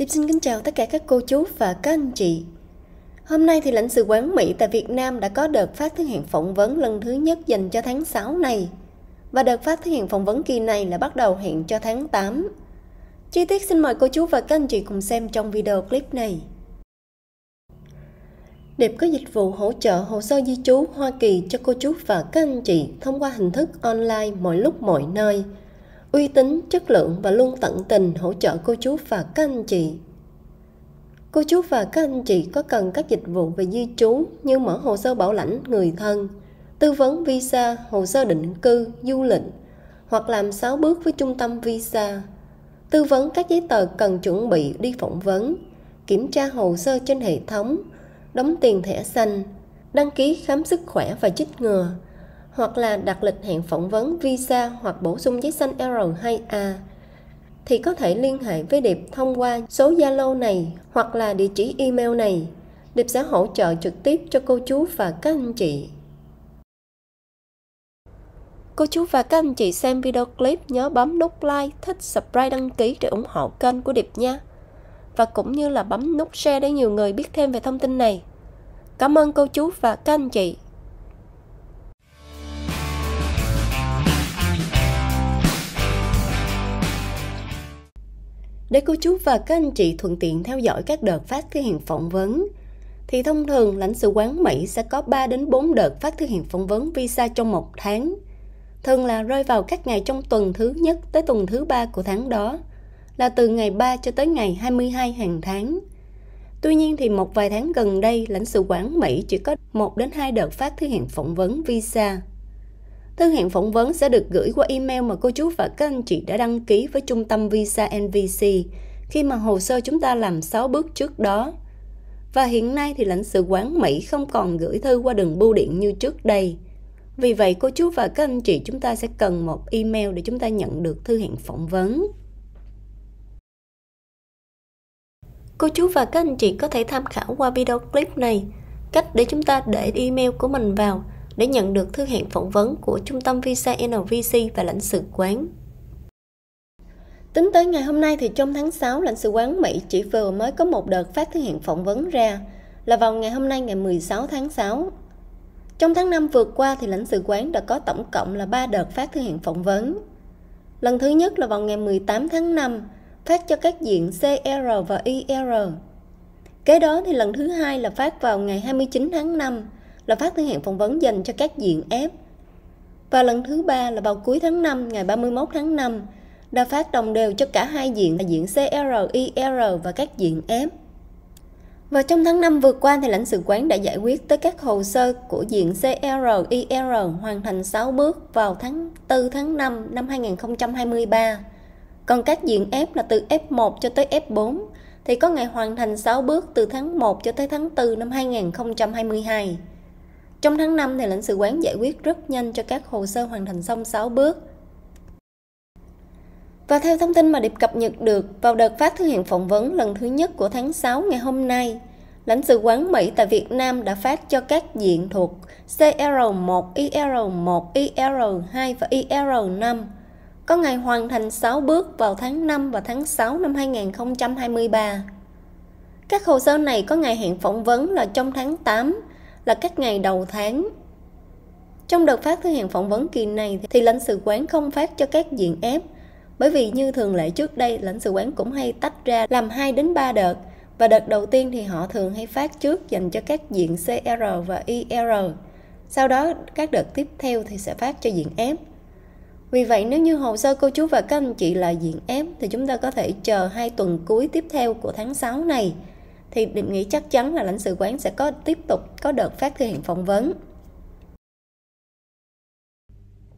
Điệp xin kính chào tất cả các cô chú và các anh chị. Hôm nay thì lãnh sự quán Mỹ tại Việt Nam đã có đợt phát thứ hạng phỏng vấn lần thứ nhất dành cho tháng 6 này. Và đợt phát thứ hạng phỏng vấn kỳ này là bắt đầu hẹn cho tháng 8. Chi tiết xin mời cô chú và các anh chị cùng xem trong video clip này. Điệp có dịch vụ hỗ trợ hồ sơ di trú Hoa Kỳ cho cô chú và các anh chị thông qua hình thức online mọi lúc mọi nơi – uy tín, chất lượng và luôn tận tình hỗ trợ cô chú và các anh chị. Cô chú và các anh chị có cần các dịch vụ về di trú như mở hồ sơ bảo lãnh người thân, tư vấn visa, hồ sơ định cư, du lịch hoặc làm 6 bước với trung tâm visa, tư vấn các giấy tờ cần chuẩn bị đi phỏng vấn, kiểm tra hồ sơ trên hệ thống, đóng tiền thẻ xanh, đăng ký khám sức khỏe và chích ngừa, hoặc là đặt lịch hẹn phỏng vấn visa hoặc bổ sung giấy xanh R2A thì có thể liên hệ với Điệp thông qua số Zalo này hoặc là địa chỉ email này. Điệp sẽ hỗ trợ trực tiếp cho cô chú và các anh chị. Cô chú và các anh chị xem video clip nhớ bấm nút like, thích, subscribe, đăng ký để ủng hộ kênh của Điệp nha. Và cũng như là bấm nút share để nhiều người biết thêm về thông tin này. Cảm ơn cô chú và các anh chị. để cô chú và các anh chị thuận tiện theo dõi các đợt phát thư hiện phỏng vấn. Thì thông thường lãnh sự quán Mỹ sẽ có 3 đến 4 đợt phát thư hiện phỏng vấn visa trong một tháng. Thường là rơi vào các ngày trong tuần thứ nhất tới tuần thứ ba của tháng đó, là từ ngày 3 cho tới ngày 22 hàng tháng. Tuy nhiên thì một vài tháng gần đây, lãnh sự quán Mỹ chỉ có 1 đến 2 đợt phát thư hiện phỏng vấn visa. Thư hẹn phỏng vấn sẽ được gửi qua email mà cô chú và các anh chị đã đăng ký với trung tâm Visa NVC khi mà hồ sơ chúng ta làm 6 bước trước đó. Và hiện nay thì lãnh sự quán Mỹ không còn gửi thư qua đường bưu điện như trước đây. Vì vậy cô chú và các anh chị chúng ta sẽ cần một email để chúng ta nhận được thư hẹn phỏng vấn. Cô chú và các anh chị có thể tham khảo qua video clip này cách để chúng ta để email của mình vào để nhận được thư hẹn phỏng vấn của Trung tâm Visa NVC và lãnh sự quán. Tính tới ngày hôm nay thì trong tháng 6, lãnh sự quán Mỹ chỉ vừa mới có một đợt phát thư hẹn phỏng vấn ra là vào ngày hôm nay ngày 16 tháng 6. Trong tháng 5 vừa qua thì lãnh sự quán đã có tổng cộng là 3 đợt phát thư hẹn phỏng vấn. Lần thứ nhất là vào ngày 18 tháng 5, phát cho các diện CR và IR. Kế đó thì lần thứ hai là phát vào ngày 29 tháng 5, là phát thời hẹn phỏng vấn dành cho các diện ép. Và lần thứ ba là vào cuối tháng 5, ngày 31 tháng 5, đã phát đồng đều cho cả hai diện là diện CR, IR và các diện ép Và trong tháng 5 vừa qua thì lãnh sự quán đã giải quyết tới các hồ sơ của diện CR, IR hoàn thành 6 bước vào tháng 4 tháng 5 năm 2023. Còn các diện F là từ F1 cho tới F4 thì có ngày hoàn thành 6 bước từ tháng 1 cho tới tháng 4 năm 2022. Trong tháng 5 thì lãnh sự quán giải quyết rất nhanh cho các hồ sơ hoàn thành xong 6 bước. Và theo thông tin mà Điệp cập nhật được, vào đợt phát thư hiện phỏng vấn lần thứ nhất của tháng 6 ngày hôm nay, lãnh sự quán Mỹ tại Việt Nam đã phát cho các diện thuộc CR1, IR1, IR2 và IR5 có ngày hoàn thành 6 bước vào tháng 5 và tháng 6 năm 2023. Các hồ sơ này có ngày hẹn phỏng vấn là trong tháng 8 là các ngày đầu tháng. Trong đợt phát thứ hạng phỏng vấn kỳ này thì lãnh sự quán không phát cho các diện ép bởi vì như thường lệ trước đây lãnh sự quán cũng hay tách ra làm 2 đến 3 đợt và đợt đầu tiên thì họ thường hay phát trước dành cho các diện CR và IR. Sau đó các đợt tiếp theo thì sẽ phát cho diện ép. Vì vậy nếu như hồ sơ cô chú và các anh chị là diện ép, thì chúng ta có thể chờ hai tuần cuối tiếp theo của tháng 6 này thì định nghĩa chắc chắn là lãnh sự quán sẽ có tiếp tục có đợt phát thư hiện phỏng vấn.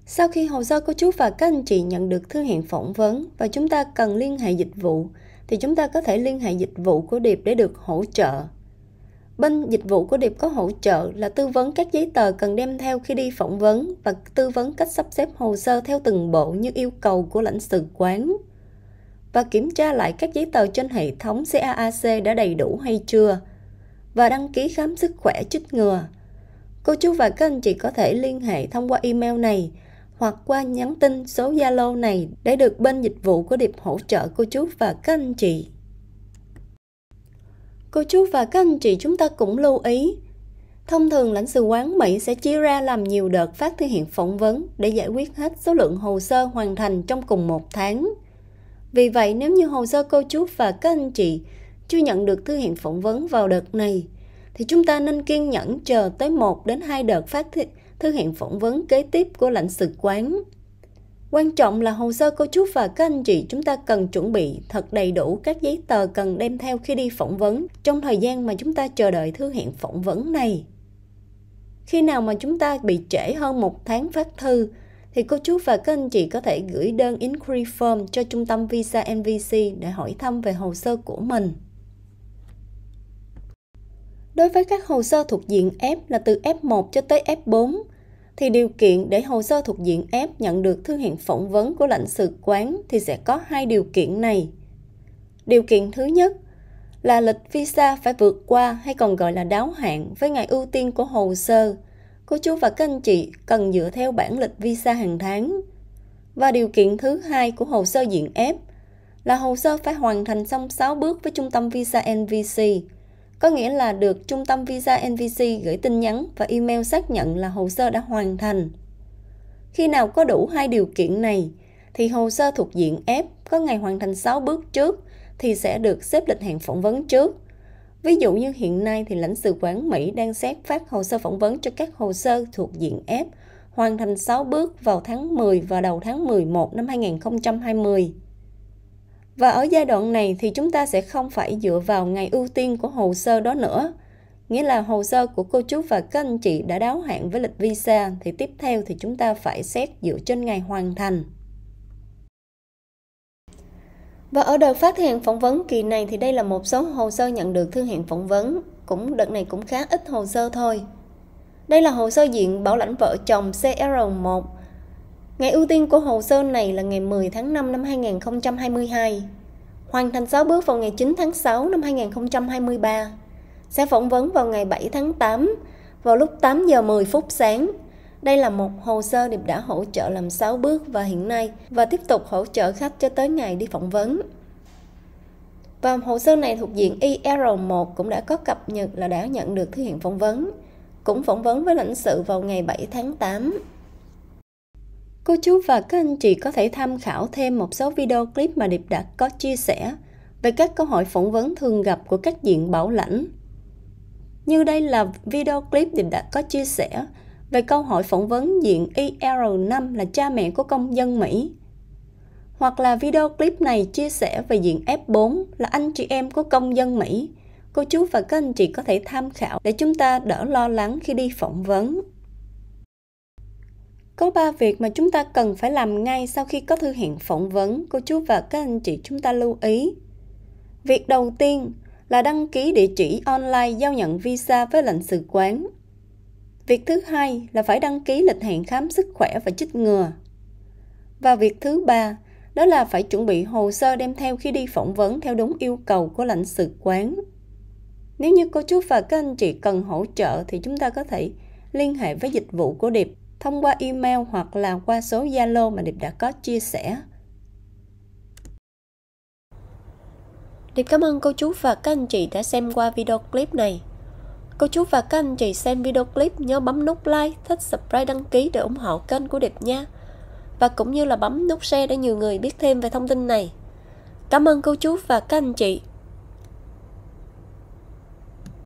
Sau khi hồ sơ của chú và các anh chị nhận được thư hẹn phỏng vấn và chúng ta cần liên hệ dịch vụ, thì chúng ta có thể liên hệ dịch vụ của Điệp để được hỗ trợ. Bên dịch vụ của Điệp có hỗ trợ là tư vấn các giấy tờ cần đem theo khi đi phỏng vấn và tư vấn cách sắp xếp hồ sơ theo từng bộ như yêu cầu của lãnh sự quán và kiểm tra lại các giấy tờ trên hệ thống CAAC đã đầy đủ hay chưa và đăng ký khám sức khỏe chích ngừa. Cô chú và các anh chị có thể liên hệ thông qua email này hoặc qua nhắn tin số Zalo này để được bên dịch vụ của Điệp hỗ trợ cô chú và các anh chị. Cô chú và các anh chị chúng ta cũng lưu ý, thông thường lãnh sự quán Mỹ sẽ chia ra làm nhiều đợt phát thư hiện phỏng vấn để giải quyết hết số lượng hồ sơ hoàn thành trong cùng một tháng. Vì vậy, nếu như hồ sơ cô chú và các anh chị chưa nhận được thư hẹn phỏng vấn vào đợt này, thì chúng ta nên kiên nhẫn chờ tới 1 đến 2 đợt phát thư hẹn phỏng vấn kế tiếp của lãnh sự quán. Quan trọng là hồ sơ cô chú và các anh chị chúng ta cần chuẩn bị thật đầy đủ các giấy tờ cần đem theo khi đi phỏng vấn trong thời gian mà chúng ta chờ đợi thư hẹn phỏng vấn này. Khi nào mà chúng ta bị trễ hơn một tháng phát thư thì cô chú và các anh chị có thể gửi đơn inquiry form cho trung tâm Visa NVC để hỏi thăm về hồ sơ của mình. Đối với các hồ sơ thuộc diện F là từ F1 cho tới F4, thì điều kiện để hồ sơ thuộc diện F nhận được thư hẹn phỏng vấn của lãnh sự quán thì sẽ có hai điều kiện này. Điều kiện thứ nhất là lịch visa phải vượt qua hay còn gọi là đáo hạn với ngày ưu tiên của hồ sơ – cô chú và các anh chị cần dựa theo bản lịch visa hàng tháng. Và điều kiện thứ hai của hồ sơ diện ép là hồ sơ phải hoàn thành xong 6 bước với trung tâm visa NVC, có nghĩa là được trung tâm visa NVC gửi tin nhắn và email xác nhận là hồ sơ đã hoàn thành. Khi nào có đủ hai điều kiện này, thì hồ sơ thuộc diện ép có ngày hoàn thành 6 bước trước thì sẽ được xếp lịch hẹn phỏng vấn trước Ví dụ như hiện nay thì lãnh sự quán Mỹ đang xét phát hồ sơ phỏng vấn cho các hồ sơ thuộc diện F, hoàn thành 6 bước vào tháng 10 và đầu tháng 11 năm 2020. Và ở giai đoạn này thì chúng ta sẽ không phải dựa vào ngày ưu tiên của hồ sơ đó nữa. Nghĩa là hồ sơ của cô chú và các anh chị đã đáo hạn với lịch visa thì tiếp theo thì chúng ta phải xét dựa trên ngày hoàn thành. Và ở đợt phát hiện phỏng vấn kỳ này thì đây là một số hồ sơ nhận được thương hiện phỏng vấn, cũng đợt này cũng khá ít hồ sơ thôi. Đây là hồ sơ diện bảo lãnh vợ chồng CR1. Ngày ưu tiên của hồ sơ này là ngày 10 tháng 5 năm 2022. Hoàn thành 6 bước vào ngày 9 tháng 6 năm 2023. Sẽ phỏng vấn vào ngày 7 tháng 8 vào lúc 8 giờ 10 phút sáng đây là một hồ sơ Điệp đã hỗ trợ làm 6 bước và hiện nay và tiếp tục hỗ trợ khách cho tới ngày đi phỏng vấn. Và hồ sơ này thuộc diện IR1 cũng đã có cập nhật là đã nhận được thư hiện phỏng vấn. Cũng phỏng vấn với lãnh sự vào ngày 7 tháng 8. Cô chú và các anh chị có thể tham khảo thêm một số video clip mà Điệp đã có chia sẻ về các câu hỏi phỏng vấn thường gặp của các diện bảo lãnh. Như đây là video clip Điệp đã có chia sẻ về câu hỏi phỏng vấn diện IR5 là cha mẹ của công dân Mỹ. Hoặc là video clip này chia sẻ về diện F4 là anh chị em của công dân Mỹ. Cô chú và các anh chị có thể tham khảo để chúng ta đỡ lo lắng khi đi phỏng vấn. Có 3 việc mà chúng ta cần phải làm ngay sau khi có thư hẹn phỏng vấn, cô chú và các anh chị chúng ta lưu ý. Việc đầu tiên là đăng ký địa chỉ online giao nhận visa với lãnh sự quán Việc thứ hai là phải đăng ký lịch hẹn khám sức khỏe và chích ngừa. Và việc thứ ba đó là phải chuẩn bị hồ sơ đem theo khi đi phỏng vấn theo đúng yêu cầu của lãnh sự quán. Nếu như cô chú và các anh chị cần hỗ trợ thì chúng ta có thể liên hệ với dịch vụ của Điệp thông qua email hoặc là qua số Zalo mà Điệp đã có chia sẻ. Điệp cảm ơn cô chú và các anh chị đã xem qua video clip này. Cô chú và các anh chị xem video clip nhớ bấm nút like, thích, subscribe, đăng ký để ủng hộ kênh của Điệp nha. Và cũng như là bấm nút share để nhiều người biết thêm về thông tin này. Cảm ơn cô chú và các anh chị